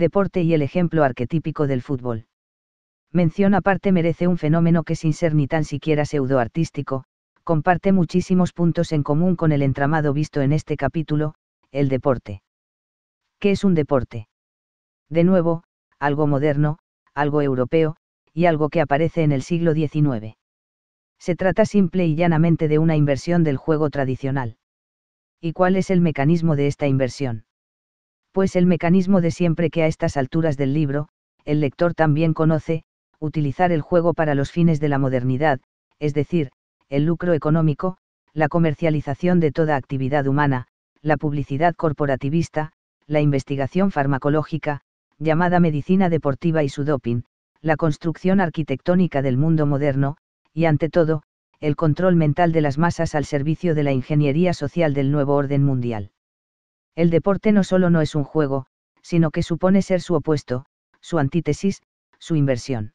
deporte y el ejemplo arquetípico del fútbol. Mención aparte merece un fenómeno que sin ser ni tan siquiera pseudoartístico, comparte muchísimos puntos en común con el entramado visto en este capítulo, el deporte. ¿Qué es un deporte? De nuevo, algo moderno, algo europeo, y algo que aparece en el siglo XIX. Se trata simple y llanamente de una inversión del juego tradicional. ¿Y cuál es el mecanismo de esta inversión? pues el mecanismo de siempre que a estas alturas del libro, el lector también conoce, utilizar el juego para los fines de la modernidad, es decir, el lucro económico, la comercialización de toda actividad humana, la publicidad corporativista, la investigación farmacológica, llamada medicina deportiva y su doping, la construcción arquitectónica del mundo moderno, y ante todo, el control mental de las masas al servicio de la ingeniería social del nuevo orden mundial. El deporte no solo no es un juego, sino que supone ser su opuesto, su antítesis, su inversión.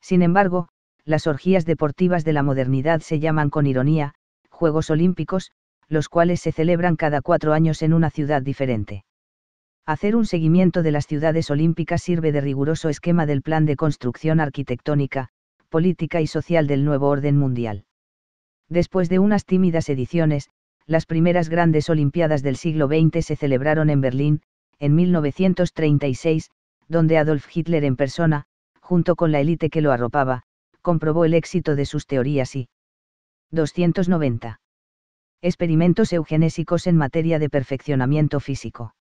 Sin embargo, las orgías deportivas de la modernidad se llaman con ironía, Juegos Olímpicos, los cuales se celebran cada cuatro años en una ciudad diferente. Hacer un seguimiento de las ciudades olímpicas sirve de riguroso esquema del plan de construcción arquitectónica, política y social del nuevo orden mundial. Después de unas tímidas ediciones, las primeras grandes Olimpiadas del siglo XX se celebraron en Berlín, en 1936, donde Adolf Hitler en persona, junto con la élite que lo arropaba, comprobó el éxito de sus teorías y 290. Experimentos eugenésicos en materia de perfeccionamiento físico.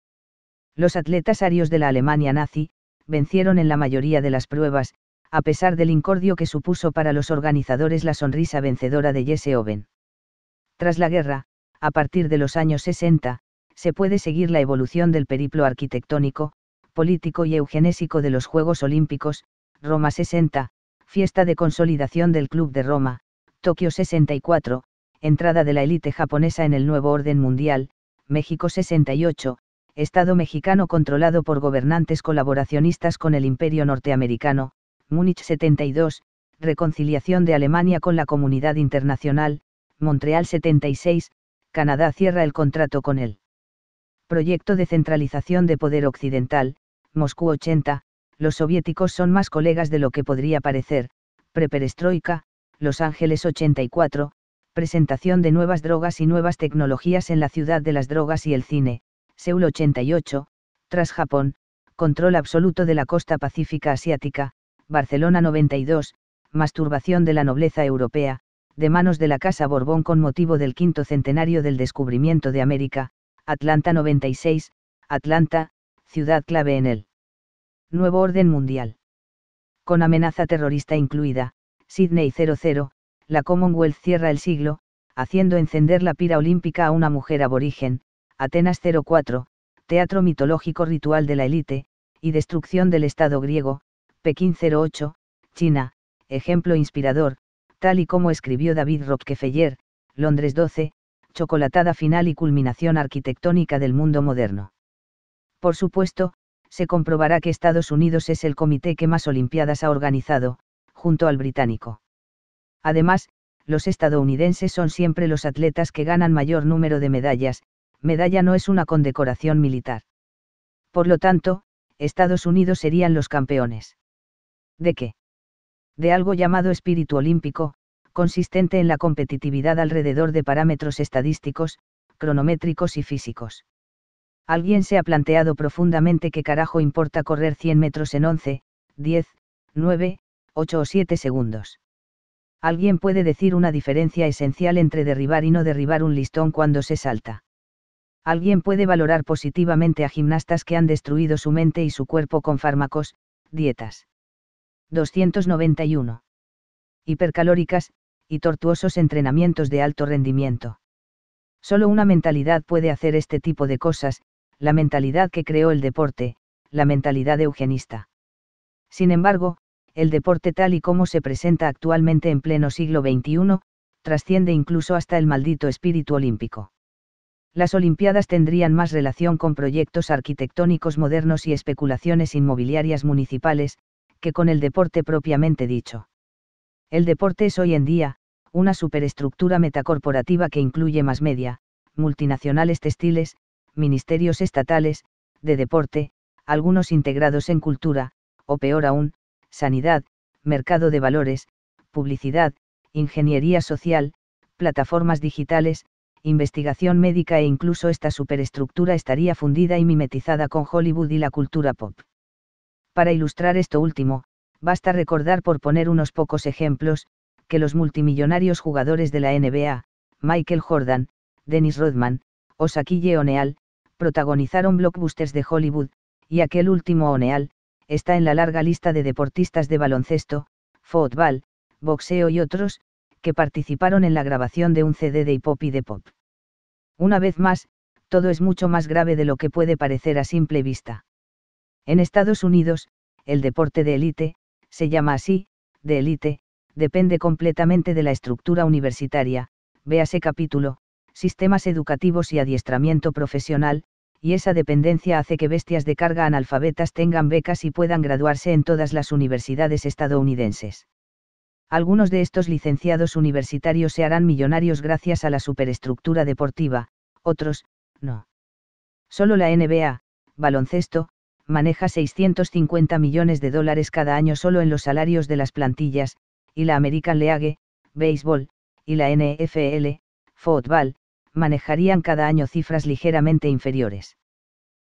Los atletas arios de la Alemania nazi, vencieron en la mayoría de las pruebas, a pesar del incordio que supuso para los organizadores la sonrisa vencedora de Jesse Owen. Tras la guerra, a partir de los años 60, se puede seguir la evolución del periplo arquitectónico, político y eugenésico de los Juegos Olímpicos, Roma 60, fiesta de consolidación del Club de Roma, Tokio 64, entrada de la élite japonesa en el nuevo orden mundial, México 68, Estado mexicano controlado por gobernantes colaboracionistas con el imperio norteamericano, Múnich 72, reconciliación de Alemania con la comunidad internacional, Montreal 76, Canadá cierra el contrato con él. Proyecto de centralización de poder occidental, Moscú 80, los soviéticos son más colegas de lo que podría parecer, preperestroika, Los Ángeles 84, presentación de nuevas drogas y nuevas tecnologías en la ciudad de las drogas y el cine, Seúl 88, tras Japón, control absoluto de la costa pacífica asiática, Barcelona 92, masturbación de la nobleza europea, de manos de la Casa Borbón con motivo del quinto centenario del descubrimiento de América, Atlanta 96, Atlanta, ciudad clave en el nuevo orden mundial. Con amenaza terrorista incluida, Sydney 00, la Commonwealth cierra el siglo, haciendo encender la pira olímpica a una mujer aborigen, Atenas 04, teatro mitológico ritual de la élite, y destrucción del Estado griego, Pekín 08, China, ejemplo inspirador, tal y como escribió David Rockefeller, Londres 12, chocolatada final y culminación arquitectónica del mundo moderno. Por supuesto, se comprobará que Estados Unidos es el comité que más Olimpiadas ha organizado, junto al británico. Además, los estadounidenses son siempre los atletas que ganan mayor número de medallas, medalla no es una condecoración militar. Por lo tanto, Estados Unidos serían los campeones. ¿De qué? de algo llamado espíritu olímpico, consistente en la competitividad alrededor de parámetros estadísticos, cronométricos y físicos. Alguien se ha planteado profundamente qué carajo importa correr 100 metros en 11, 10, 9, 8 o 7 segundos. Alguien puede decir una diferencia esencial entre derribar y no derribar un listón cuando se salta. Alguien puede valorar positivamente a gimnastas que han destruido su mente y su cuerpo con fármacos, dietas. 291. Hipercalóricas, y tortuosos entrenamientos de alto rendimiento. Solo una mentalidad puede hacer este tipo de cosas, la mentalidad que creó el deporte, la mentalidad eugenista. Sin embargo, el deporte tal y como se presenta actualmente en pleno siglo XXI, trasciende incluso hasta el maldito espíritu olímpico. Las Olimpiadas tendrían más relación con proyectos arquitectónicos modernos y especulaciones inmobiliarias municipales, que con el deporte propiamente dicho. El deporte es hoy en día, una superestructura metacorporativa que incluye más media, multinacionales textiles, ministerios estatales, de deporte, algunos integrados en cultura, o peor aún, sanidad, mercado de valores, publicidad, ingeniería social, plataformas digitales, investigación médica e incluso esta superestructura estaría fundida y mimetizada con Hollywood y la cultura pop. Para ilustrar esto último, basta recordar por poner unos pocos ejemplos, que los multimillonarios jugadores de la NBA, Michael Jordan, Dennis Rodman, o Shaquille O'Neal, protagonizaron blockbusters de Hollywood, y aquel último O'Neal, está en la larga lista de deportistas de baloncesto, fútbol, boxeo y otros, que participaron en la grabación de un CD de hip hop y de pop. Una vez más, todo es mucho más grave de lo que puede parecer a simple vista. En Estados Unidos, el deporte de élite, se llama así, de élite, depende completamente de la estructura universitaria, véase capítulo, sistemas educativos y adiestramiento profesional, y esa dependencia hace que bestias de carga analfabetas tengan becas y puedan graduarse en todas las universidades estadounidenses. Algunos de estos licenciados universitarios se harán millonarios gracias a la superestructura deportiva, otros, no. Solo la NBA, baloncesto, maneja 650 millones de dólares cada año solo en los salarios de las plantillas, y la American League, béisbol, y la NFL, Football, manejarían cada año cifras ligeramente inferiores.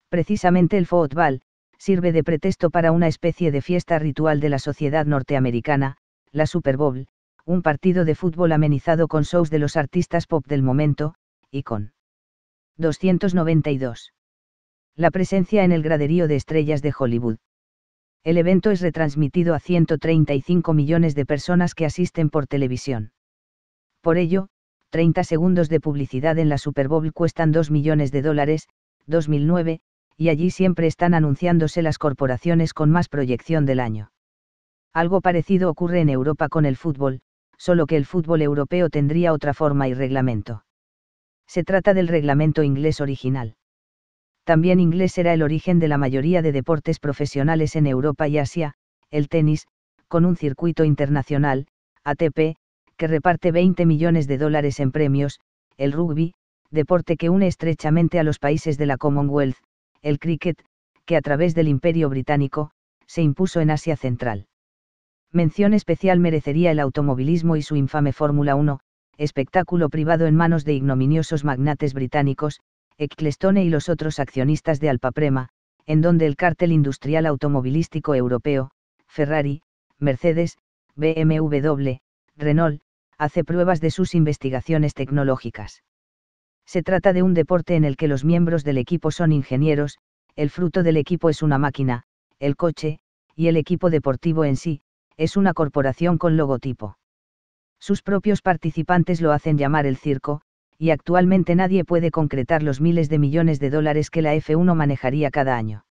Precisamente el Football, sirve de pretexto para una especie de fiesta ritual de la sociedad norteamericana, la Super Bowl, un partido de fútbol amenizado con shows de los artistas pop del momento, y con 292 la presencia en el graderío de estrellas de Hollywood. El evento es retransmitido a 135 millones de personas que asisten por televisión. Por ello, 30 segundos de publicidad en la Super Bowl cuestan 2 millones de dólares, 2009, y allí siempre están anunciándose las corporaciones con más proyección del año. Algo parecido ocurre en Europa con el fútbol, solo que el fútbol europeo tendría otra forma y reglamento. Se trata del reglamento inglés original también inglés era el origen de la mayoría de deportes profesionales en Europa y Asia, el tenis, con un circuito internacional, ATP, que reparte 20 millones de dólares en premios, el rugby, deporte que une estrechamente a los países de la Commonwealth, el cricket, que a través del Imperio Británico, se impuso en Asia Central. Mención especial merecería el automovilismo y su infame Fórmula 1, espectáculo privado en manos de ignominiosos magnates británicos, Ecclestone y los otros accionistas de Alpaprema, en donde el cártel industrial automovilístico europeo, Ferrari, Mercedes, BMW, Renault, hace pruebas de sus investigaciones tecnológicas. Se trata de un deporte en el que los miembros del equipo son ingenieros, el fruto del equipo es una máquina, el coche, y el equipo deportivo en sí, es una corporación con logotipo. Sus propios participantes lo hacen llamar el circo, y actualmente nadie puede concretar los miles de millones de dólares que la F1 manejaría cada año.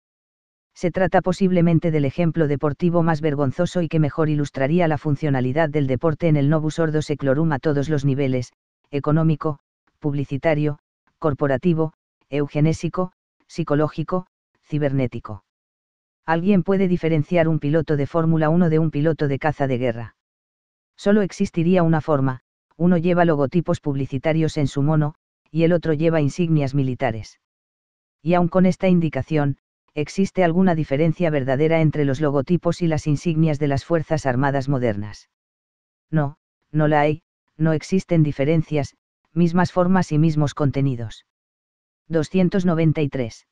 Se trata posiblemente del ejemplo deportivo más vergonzoso y que mejor ilustraría la funcionalidad del deporte en el Novus Ordo Seclorum a todos los niveles, económico, publicitario, corporativo, eugenésico, psicológico, cibernético. Alguien puede diferenciar un piloto de Fórmula 1 de un piloto de caza de guerra. Solo existiría una forma, uno lleva logotipos publicitarios en su mono, y el otro lleva insignias militares. Y aun con esta indicación, existe alguna diferencia verdadera entre los logotipos y las insignias de las Fuerzas Armadas modernas. No, no la hay, no existen diferencias, mismas formas y mismos contenidos. 293.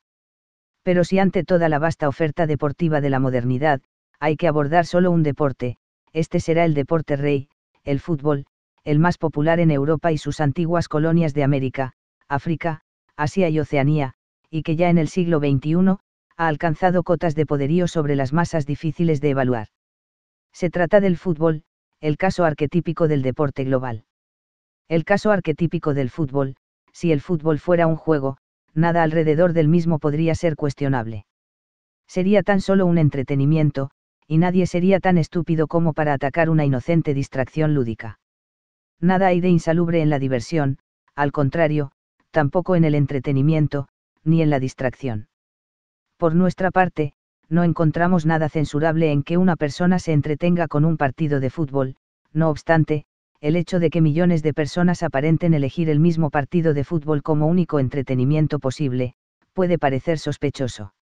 Pero si ante toda la vasta oferta deportiva de la modernidad, hay que abordar solo un deporte, este será el deporte rey, el fútbol, el más popular en Europa y sus antiguas colonias de América, África, Asia y Oceanía, y que ya en el siglo XXI, ha alcanzado cotas de poderío sobre las masas difíciles de evaluar. Se trata del fútbol, el caso arquetípico del deporte global. El caso arquetípico del fútbol, si el fútbol fuera un juego, nada alrededor del mismo podría ser cuestionable. Sería tan solo un entretenimiento, y nadie sería tan estúpido como para atacar una inocente distracción lúdica. Nada hay de insalubre en la diversión, al contrario, tampoco en el entretenimiento, ni en la distracción. Por nuestra parte, no encontramos nada censurable en que una persona se entretenga con un partido de fútbol, no obstante, el hecho de que millones de personas aparenten elegir el mismo partido de fútbol como único entretenimiento posible, puede parecer sospechoso.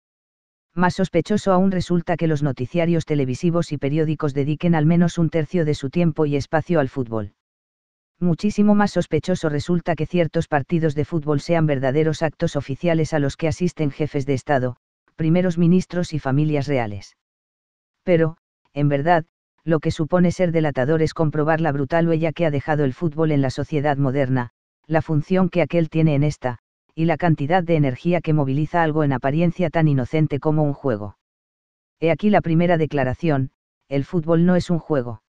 Más sospechoso aún resulta que los noticiarios televisivos y periódicos dediquen al menos un tercio de su tiempo y espacio al fútbol muchísimo más sospechoso resulta que ciertos partidos de fútbol sean verdaderos actos oficiales a los que asisten jefes de Estado, primeros ministros y familias reales. Pero, en verdad, lo que supone ser delatador es comprobar la brutal huella que ha dejado el fútbol en la sociedad moderna, la función que aquel tiene en esta, y la cantidad de energía que moviliza algo en apariencia tan inocente como un juego. He aquí la primera declaración, el fútbol no es un juego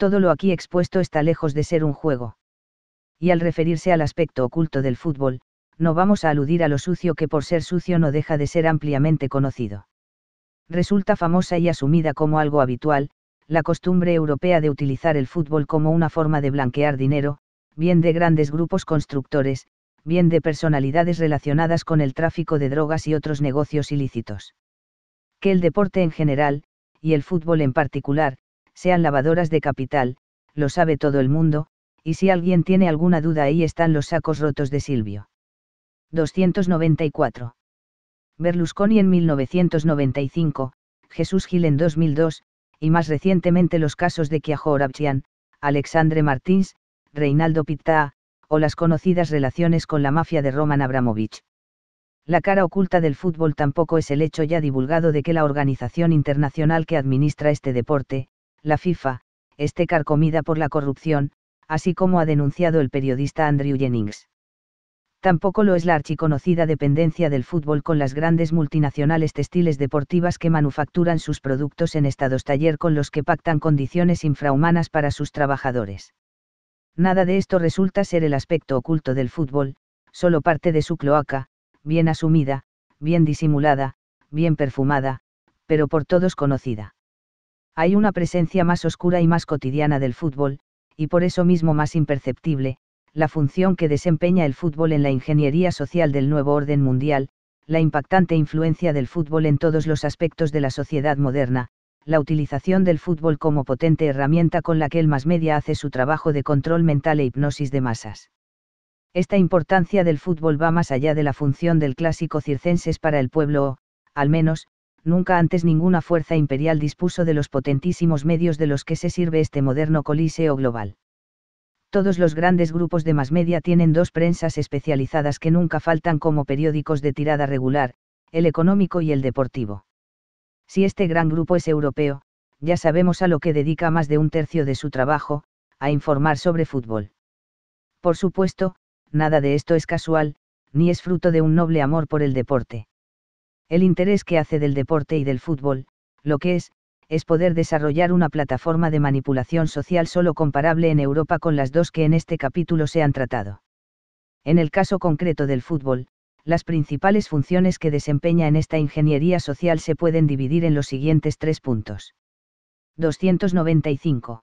todo lo aquí expuesto está lejos de ser un juego. Y al referirse al aspecto oculto del fútbol, no vamos a aludir a lo sucio que por ser sucio no deja de ser ampliamente conocido. Resulta famosa y asumida como algo habitual, la costumbre europea de utilizar el fútbol como una forma de blanquear dinero, bien de grandes grupos constructores, bien de personalidades relacionadas con el tráfico de drogas y otros negocios ilícitos. Que el deporte en general, y el fútbol en particular, sean lavadoras de capital, lo sabe todo el mundo, y si alguien tiene alguna duda ahí están los sacos rotos de Silvio. 294. Berlusconi en 1995, Jesús Gil en 2002, y más recientemente los casos de Kiajo Alexandre Martins, Reinaldo Pitta, o las conocidas relaciones con la mafia de Roman Abramovich. La cara oculta del fútbol tampoco es el hecho ya divulgado de que la organización internacional que administra este deporte, la FIFA, esté carcomida por la corrupción, así como ha denunciado el periodista Andrew Jennings. Tampoco lo es la archiconocida dependencia del fútbol con las grandes multinacionales textiles deportivas que manufacturan sus productos en estados taller con los que pactan condiciones infrahumanas para sus trabajadores. Nada de esto resulta ser el aspecto oculto del fútbol, solo parte de su cloaca, bien asumida, bien disimulada, bien perfumada, pero por todos conocida. Hay una presencia más oscura y más cotidiana del fútbol, y por eso mismo más imperceptible, la función que desempeña el fútbol en la ingeniería social del nuevo orden mundial, la impactante influencia del fútbol en todos los aspectos de la sociedad moderna, la utilización del fútbol como potente herramienta con la que el más media hace su trabajo de control mental e hipnosis de masas. Esta importancia del fútbol va más allá de la función del clásico circenses para el pueblo o, al menos, nunca antes ninguna fuerza imperial dispuso de los potentísimos medios de los que se sirve este moderno coliseo global. Todos los grandes grupos de más media tienen dos prensas especializadas que nunca faltan como periódicos de tirada regular, el económico y el deportivo. Si este gran grupo es europeo, ya sabemos a lo que dedica más de un tercio de su trabajo, a informar sobre fútbol. Por supuesto, nada de esto es casual, ni es fruto de un noble amor por el deporte el interés que hace del deporte y del fútbol, lo que es, es poder desarrollar una plataforma de manipulación social solo comparable en Europa con las dos que en este capítulo se han tratado. En el caso concreto del fútbol, las principales funciones que desempeña en esta ingeniería social se pueden dividir en los siguientes tres puntos. 295.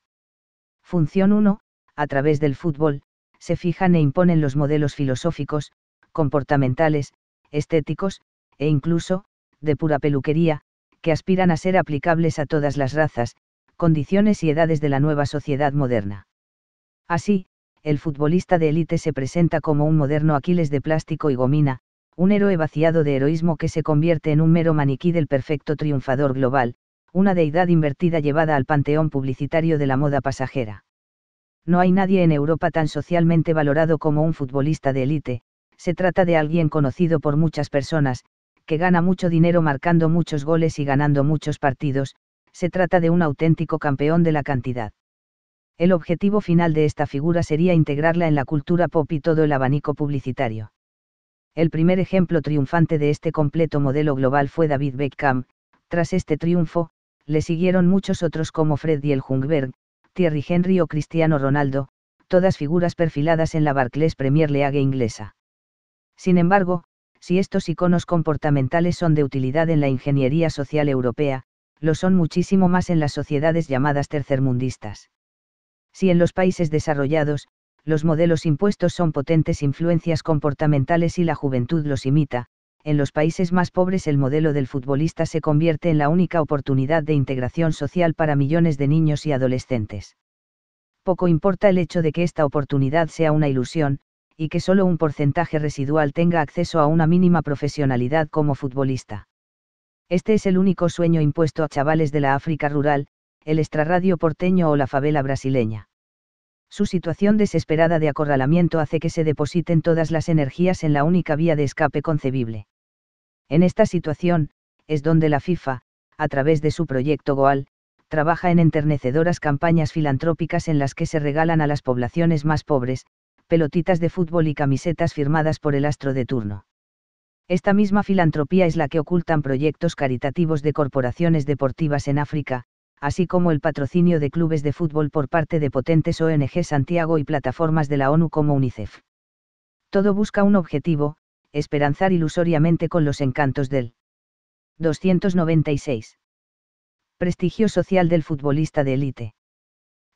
Función 1. A través del fútbol, se fijan e imponen los modelos filosóficos, comportamentales, estéticos, e incluso, de pura peluquería, que aspiran a ser aplicables a todas las razas, condiciones y edades de la nueva sociedad moderna. Así, el futbolista de élite se presenta como un moderno Aquiles de plástico y gomina, un héroe vaciado de heroísmo que se convierte en un mero maniquí del perfecto triunfador global, una deidad invertida llevada al panteón publicitario de la moda pasajera. No hay nadie en Europa tan socialmente valorado como un futbolista de élite, se trata de alguien conocido por muchas personas, que gana mucho dinero marcando muchos goles y ganando muchos partidos, se trata de un auténtico campeón de la cantidad. El objetivo final de esta figura sería integrarla en la cultura pop y todo el abanico publicitario. El primer ejemplo triunfante de este completo modelo global fue David Beckham, tras este triunfo, le siguieron muchos otros como Freddy el Jungberg, Thierry Henry o Cristiano Ronaldo, todas figuras perfiladas en la Barclays Premier League inglesa. Sin embargo, si estos iconos comportamentales son de utilidad en la ingeniería social europea, lo son muchísimo más en las sociedades llamadas tercermundistas. Si en los países desarrollados, los modelos impuestos son potentes influencias comportamentales y la juventud los imita, en los países más pobres el modelo del futbolista se convierte en la única oportunidad de integración social para millones de niños y adolescentes. Poco importa el hecho de que esta oportunidad sea una ilusión, y que solo un porcentaje residual tenga acceso a una mínima profesionalidad como futbolista. Este es el único sueño impuesto a chavales de la África rural, el extrarradio porteño o la favela brasileña. Su situación desesperada de acorralamiento hace que se depositen todas las energías en la única vía de escape concebible. En esta situación, es donde la FIFA, a través de su proyecto Goal, trabaja en enternecedoras campañas filantrópicas en las que se regalan a las poblaciones más pobres, pelotitas de fútbol y camisetas firmadas por el astro de turno. Esta misma filantropía es la que ocultan proyectos caritativos de corporaciones deportivas en África, así como el patrocinio de clubes de fútbol por parte de potentes ONG Santiago y plataformas de la ONU como UNICEF. Todo busca un objetivo, esperanzar ilusoriamente con los encantos del 296. Prestigio social del futbolista de élite.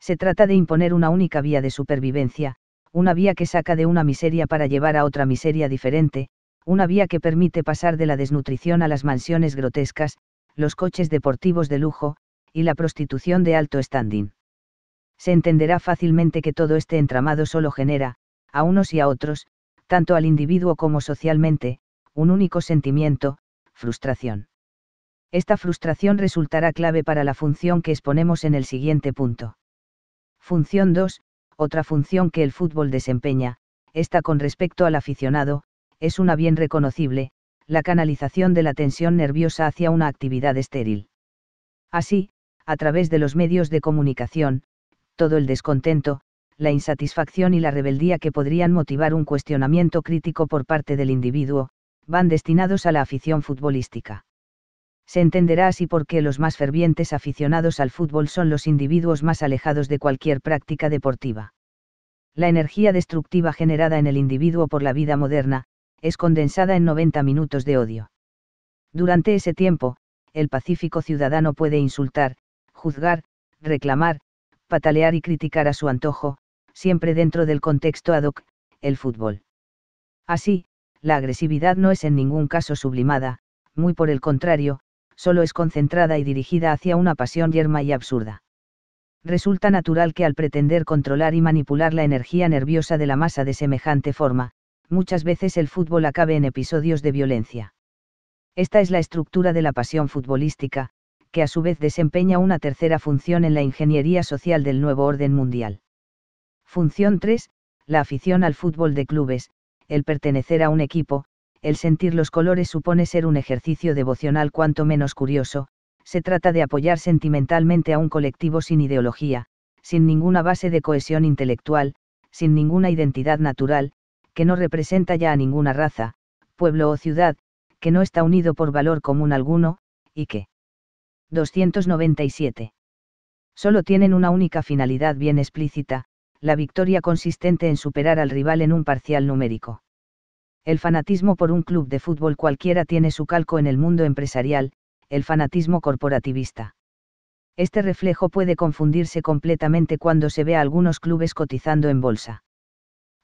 Se trata de imponer una única vía de supervivencia, una vía que saca de una miseria para llevar a otra miseria diferente, una vía que permite pasar de la desnutrición a las mansiones grotescas, los coches deportivos de lujo, y la prostitución de alto standing. Se entenderá fácilmente que todo este entramado solo genera, a unos y a otros, tanto al individuo como socialmente, un único sentimiento, frustración. Esta frustración resultará clave para la función que exponemos en el siguiente punto. Función 2, otra función que el fútbol desempeña, esta con respecto al aficionado, es una bien reconocible, la canalización de la tensión nerviosa hacia una actividad estéril. Así, a través de los medios de comunicación, todo el descontento, la insatisfacción y la rebeldía que podrían motivar un cuestionamiento crítico por parte del individuo, van destinados a la afición futbolística se entenderá así por qué los más fervientes aficionados al fútbol son los individuos más alejados de cualquier práctica deportiva. La energía destructiva generada en el individuo por la vida moderna, es condensada en 90 minutos de odio. Durante ese tiempo, el pacífico ciudadano puede insultar, juzgar, reclamar, patalear y criticar a su antojo, siempre dentro del contexto ad hoc, el fútbol. Así, la agresividad no es en ningún caso sublimada, muy por el contrario, solo es concentrada y dirigida hacia una pasión yerma y absurda. Resulta natural que al pretender controlar y manipular la energía nerviosa de la masa de semejante forma, muchas veces el fútbol acabe en episodios de violencia. Esta es la estructura de la pasión futbolística, que a su vez desempeña una tercera función en la ingeniería social del nuevo orden mundial. Función 3, la afición al fútbol de clubes, el pertenecer a un equipo, el sentir los colores supone ser un ejercicio devocional cuanto menos curioso, se trata de apoyar sentimentalmente a un colectivo sin ideología, sin ninguna base de cohesión intelectual, sin ninguna identidad natural, que no representa ya a ninguna raza, pueblo o ciudad, que no está unido por valor común alguno, y que 297. Solo tienen una única finalidad bien explícita, la victoria consistente en superar al rival en un parcial numérico. El fanatismo por un club de fútbol cualquiera tiene su calco en el mundo empresarial, el fanatismo corporativista. Este reflejo puede confundirse completamente cuando se ve a algunos clubes cotizando en bolsa.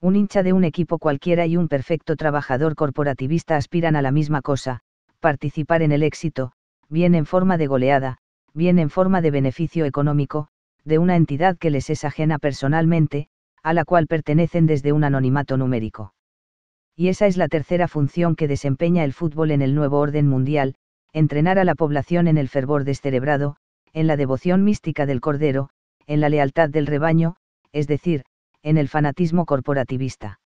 Un hincha de un equipo cualquiera y un perfecto trabajador corporativista aspiran a la misma cosa, participar en el éxito, bien en forma de goleada, bien en forma de beneficio económico, de una entidad que les es ajena personalmente, a la cual pertenecen desde un anonimato numérico y esa es la tercera función que desempeña el fútbol en el nuevo orden mundial, entrenar a la población en el fervor descerebrado, en la devoción mística del Cordero, en la lealtad del rebaño, es decir, en el fanatismo corporativista.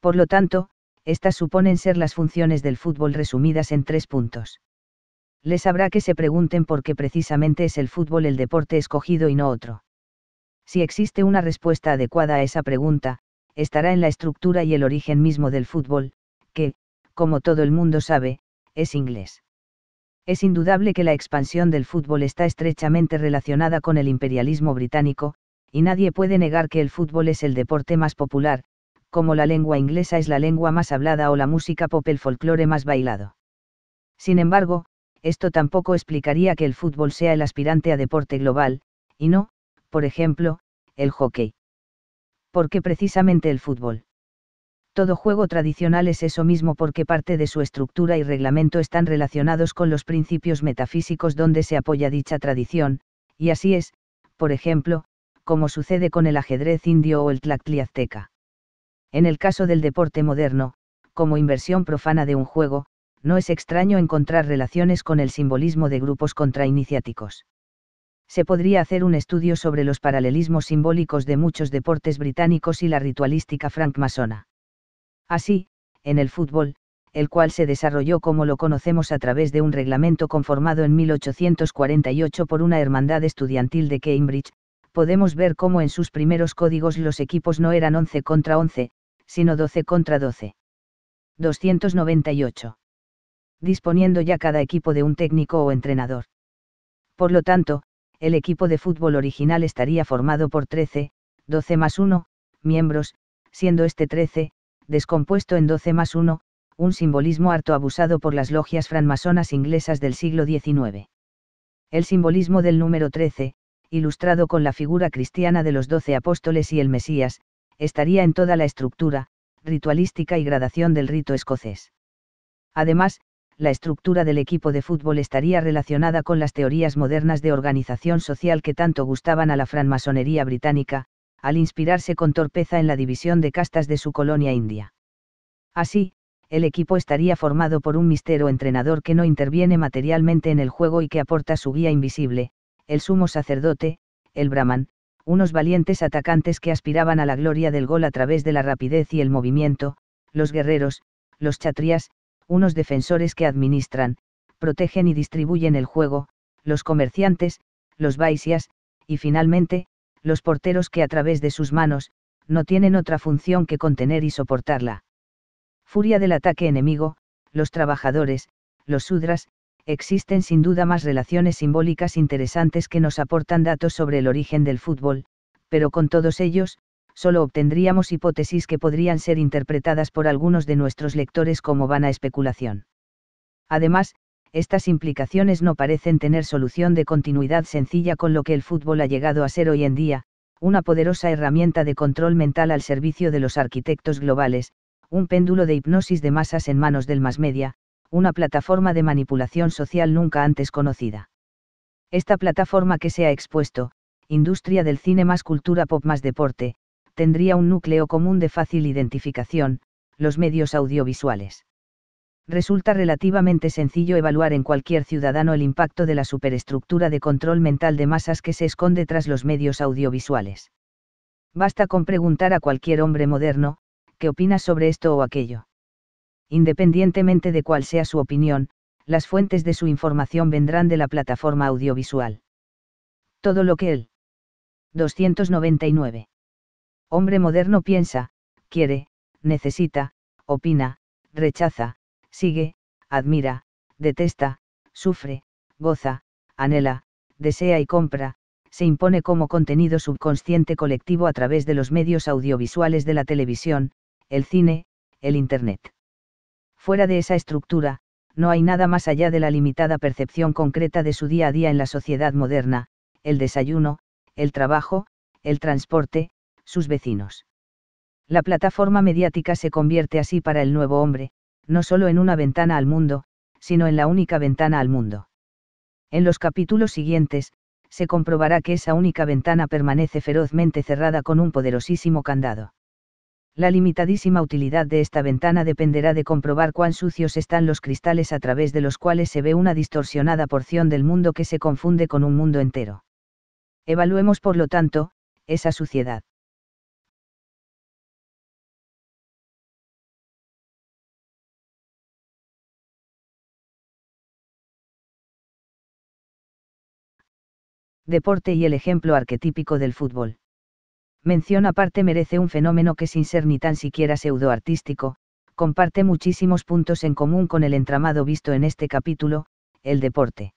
Por lo tanto, estas suponen ser las funciones del fútbol resumidas en tres puntos. Les habrá que se pregunten por qué precisamente es el fútbol el deporte escogido y no otro. Si existe una respuesta adecuada a esa pregunta, estará en la estructura y el origen mismo del fútbol, que, como todo el mundo sabe, es inglés. Es indudable que la expansión del fútbol está estrechamente relacionada con el imperialismo británico, y nadie puede negar que el fútbol es el deporte más popular, como la lengua inglesa es la lengua más hablada o la música pop el folclore más bailado. Sin embargo, esto tampoco explicaría que el fútbol sea el aspirante a deporte global, y no, por ejemplo, el hockey porque precisamente el fútbol. Todo juego tradicional es eso mismo porque parte de su estructura y reglamento están relacionados con los principios metafísicos donde se apoya dicha tradición, y así es, por ejemplo, como sucede con el ajedrez indio o el tlactli azteca. En el caso del deporte moderno, como inversión profana de un juego, no es extraño encontrar relaciones con el simbolismo de grupos contrainiciáticos se podría hacer un estudio sobre los paralelismos simbólicos de muchos deportes británicos y la ritualística francmasona. Así, en el fútbol, el cual se desarrolló como lo conocemos a través de un reglamento conformado en 1848 por una hermandad estudiantil de Cambridge, podemos ver cómo en sus primeros códigos los equipos no eran 11 contra 11, sino 12 contra 12. 298. Disponiendo ya cada equipo de un técnico o entrenador. Por lo tanto, el equipo de fútbol original estaría formado por 13, 12 más 1, miembros, siendo este 13, descompuesto en 12 más 1, un simbolismo harto abusado por las logias franmasonas inglesas del siglo XIX. El simbolismo del número 13, ilustrado con la figura cristiana de los doce apóstoles y el Mesías, estaría en toda la estructura, ritualística y gradación del rito escocés. Además, la estructura del equipo de fútbol estaría relacionada con las teorías modernas de organización social que tanto gustaban a la franmasonería británica, al inspirarse con torpeza en la división de castas de su colonia india. Así, el equipo estaría formado por un mistero entrenador que no interviene materialmente en el juego y que aporta su guía invisible, el sumo sacerdote, el brahman, unos valientes atacantes que aspiraban a la gloria del gol a través de la rapidez y el movimiento, los guerreros, los chatrias, unos defensores que administran, protegen y distribuyen el juego, los comerciantes, los baisias, y finalmente, los porteros que a través de sus manos, no tienen otra función que contener y soportarla. Furia del ataque enemigo, los trabajadores, los sudras, existen sin duda más relaciones simbólicas interesantes que nos aportan datos sobre el origen del fútbol, pero con todos ellos, solo obtendríamos hipótesis que podrían ser interpretadas por algunos de nuestros lectores como vana especulación. Además, estas implicaciones no parecen tener solución de continuidad sencilla con lo que el fútbol ha llegado a ser hoy en día, una poderosa herramienta de control mental al servicio de los arquitectos globales, un péndulo de hipnosis de masas en manos del más media, una plataforma de manipulación social nunca antes conocida. Esta plataforma que se ha expuesto, industria del cine más cultura pop más deporte, tendría un núcleo común de fácil identificación, los medios audiovisuales. Resulta relativamente sencillo evaluar en cualquier ciudadano el impacto de la superestructura de control mental de masas que se esconde tras los medios audiovisuales. Basta con preguntar a cualquier hombre moderno, ¿qué opina sobre esto o aquello? Independientemente de cuál sea su opinión, las fuentes de su información vendrán de la plataforma audiovisual. Todo lo que él. 299 Hombre moderno piensa, quiere, necesita, opina, rechaza, sigue, admira, detesta, sufre, goza, anhela, desea y compra, se impone como contenido subconsciente colectivo a través de los medios audiovisuales de la televisión, el cine, el Internet. Fuera de esa estructura, no hay nada más allá de la limitada percepción concreta de su día a día en la sociedad moderna, el desayuno, el trabajo, el transporte, sus vecinos. La plataforma mediática se convierte así para el nuevo hombre, no solo en una ventana al mundo, sino en la única ventana al mundo. En los capítulos siguientes, se comprobará que esa única ventana permanece ferozmente cerrada con un poderosísimo candado. La limitadísima utilidad de esta ventana dependerá de comprobar cuán sucios están los cristales a través de los cuales se ve una distorsionada porción del mundo que se confunde con un mundo entero. Evaluemos por lo tanto, esa suciedad. deporte y el ejemplo arquetípico del fútbol. Mención aparte merece un fenómeno que sin ser ni tan siquiera pseudoartístico, comparte muchísimos puntos en común con el entramado visto en este capítulo, el deporte.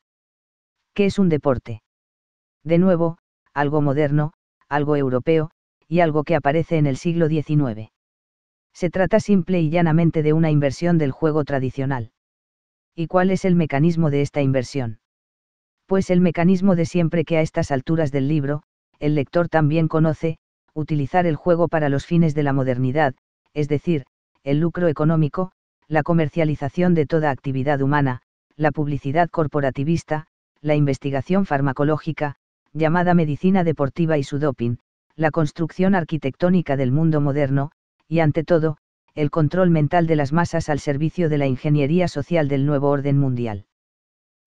¿Qué es un deporte? De nuevo, algo moderno, algo europeo, y algo que aparece en el siglo XIX. Se trata simple y llanamente de una inversión del juego tradicional. ¿Y cuál es el mecanismo de esta inversión? pues el mecanismo de siempre que a estas alturas del libro, el lector también conoce, utilizar el juego para los fines de la modernidad, es decir, el lucro económico, la comercialización de toda actividad humana, la publicidad corporativista, la investigación farmacológica, llamada medicina deportiva y su doping, la construcción arquitectónica del mundo moderno, y ante todo, el control mental de las masas al servicio de la ingeniería social del nuevo orden mundial.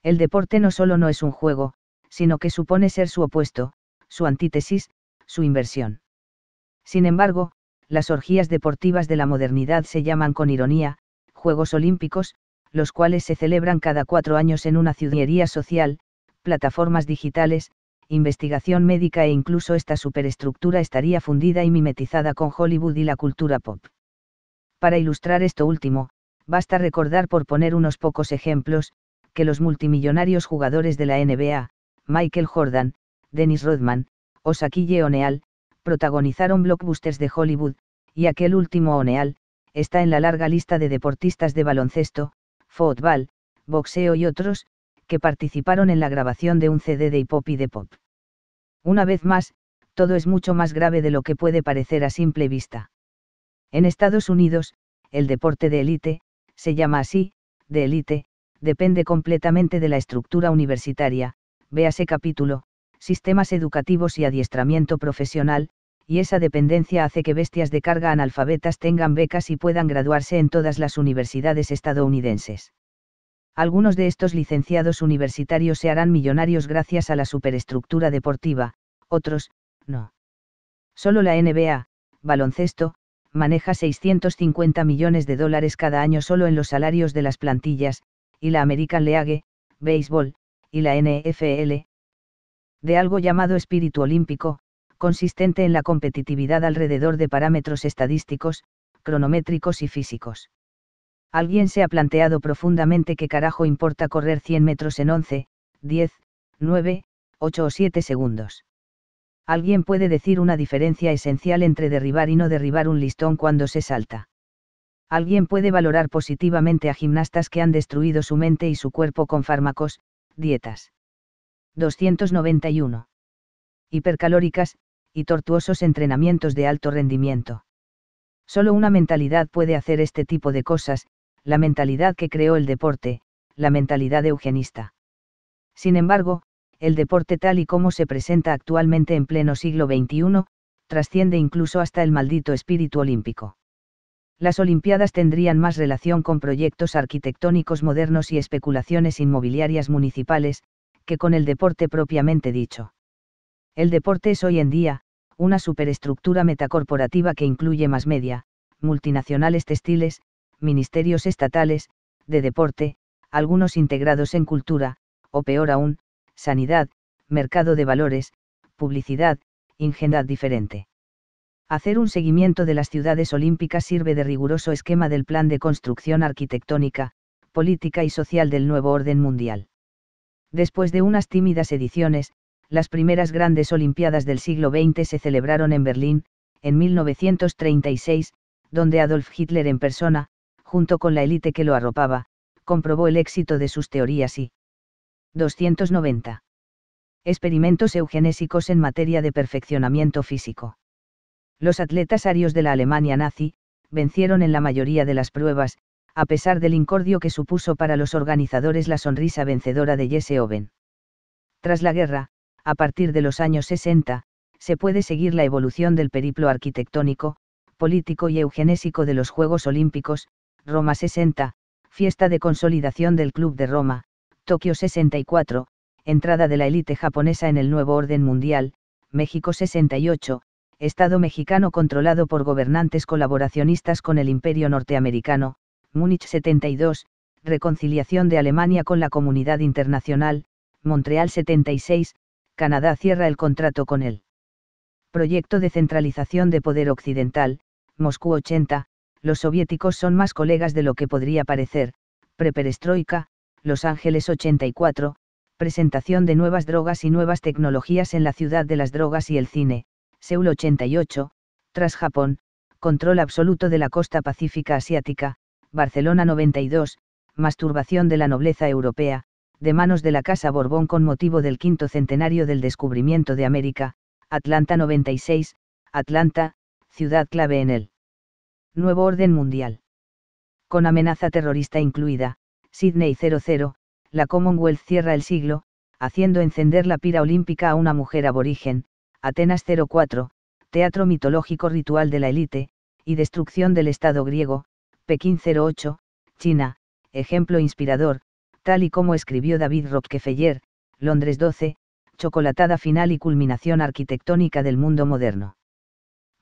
El deporte no solo no es un juego, sino que supone ser su opuesto, su antítesis, su inversión. Sin embargo, las orgías deportivas de la modernidad se llaman con ironía, Juegos Olímpicos, los cuales se celebran cada cuatro años en una ciudadería social, plataformas digitales, investigación médica e incluso esta superestructura estaría fundida y mimetizada con Hollywood y la cultura pop. Para ilustrar esto último, basta recordar por poner unos pocos ejemplos, que los multimillonarios jugadores de la NBA, Michael Jordan, Dennis Rodman, o Shaquille O'Neal, protagonizaron blockbusters de Hollywood, y aquel último O'Neal, está en la larga lista de deportistas de baloncesto, fútbol, boxeo y otros, que participaron en la grabación de un CD de hip y de pop. Una vez más, todo es mucho más grave de lo que puede parecer a simple vista. En Estados Unidos, el deporte de élite, se llama así, de élite, depende completamente de la estructura universitaria, véase capítulo, sistemas educativos y adiestramiento profesional, y esa dependencia hace que bestias de carga analfabetas tengan becas y puedan graduarse en todas las universidades estadounidenses. Algunos de estos licenciados universitarios se harán millonarios gracias a la superestructura deportiva, otros, no. Solo la NBA, baloncesto, maneja 650 millones de dólares cada año solo en los salarios de las plantillas, y la American League, béisbol, y la NFL, de algo llamado espíritu olímpico, consistente en la competitividad alrededor de parámetros estadísticos, cronométricos y físicos. Alguien se ha planteado profundamente qué carajo importa correr 100 metros en 11, 10, 9, 8 o 7 segundos. Alguien puede decir una diferencia esencial entre derribar y no derribar un listón cuando se salta. Alguien puede valorar positivamente a gimnastas que han destruido su mente y su cuerpo con fármacos, dietas. 291. Hipercalóricas, y tortuosos entrenamientos de alto rendimiento. Solo una mentalidad puede hacer este tipo de cosas, la mentalidad que creó el deporte, la mentalidad eugenista. Sin embargo, el deporte tal y como se presenta actualmente en pleno siglo XXI, trasciende incluso hasta el maldito espíritu olímpico las Olimpiadas tendrían más relación con proyectos arquitectónicos modernos y especulaciones inmobiliarias municipales, que con el deporte propiamente dicho. El deporte es hoy en día, una superestructura metacorporativa que incluye más media, multinacionales textiles, ministerios estatales, de deporte, algunos integrados en cultura, o peor aún, sanidad, mercado de valores, publicidad, ingeniería diferente. Hacer un seguimiento de las ciudades olímpicas sirve de riguroso esquema del plan de construcción arquitectónica, política y social del nuevo orden mundial. Después de unas tímidas ediciones, las primeras grandes Olimpiadas del siglo XX se celebraron en Berlín, en 1936, donde Adolf Hitler en persona, junto con la élite que lo arropaba, comprobó el éxito de sus teorías y 290. Experimentos eugenésicos en materia de perfeccionamiento físico. Los atletas arios de la Alemania nazi, vencieron en la mayoría de las pruebas, a pesar del incordio que supuso para los organizadores la sonrisa vencedora de Jesse Oven. Tras la guerra, a partir de los años 60, se puede seguir la evolución del periplo arquitectónico, político y eugenésico de los Juegos Olímpicos, Roma 60, fiesta de consolidación del Club de Roma, Tokio 64, entrada de la élite japonesa en el nuevo orden mundial, México 68, Estado mexicano controlado por gobernantes colaboracionistas con el Imperio norteamericano, Múnich 72, reconciliación de Alemania con la comunidad internacional, Montreal 76, Canadá cierra el contrato con él. Proyecto de centralización de poder occidental, Moscú 80, los soviéticos son más colegas de lo que podría parecer, preperestroika, Los Ángeles 84, presentación de nuevas drogas y nuevas tecnologías en la ciudad de las drogas y el cine, Seúl 88, tras Japón, control absoluto de la costa pacífica asiática, Barcelona 92, masturbación de la nobleza europea, de manos de la Casa Borbón con motivo del quinto centenario del descubrimiento de América, Atlanta 96, Atlanta, ciudad clave en el nuevo orden mundial. Con amenaza terrorista incluida, Sydney 00, la Commonwealth cierra el siglo, haciendo encender la pira olímpica a una mujer aborigen, Atenas 04, Teatro Mitológico Ritual de la Élite, y Destrucción del Estado Griego, Pekín 08, China, ejemplo inspirador, tal y como escribió David Rockefeller, Londres 12, Chocolatada final y culminación arquitectónica del mundo moderno.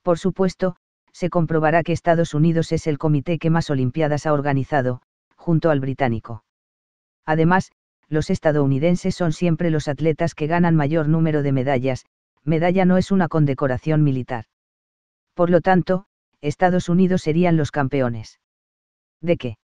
Por supuesto, se comprobará que Estados Unidos es el comité que más Olimpiadas ha organizado, junto al británico. Además, los estadounidenses son siempre los atletas que ganan mayor número de medallas, medalla no es una condecoración militar. Por lo tanto, Estados Unidos serían los campeones. ¿De qué?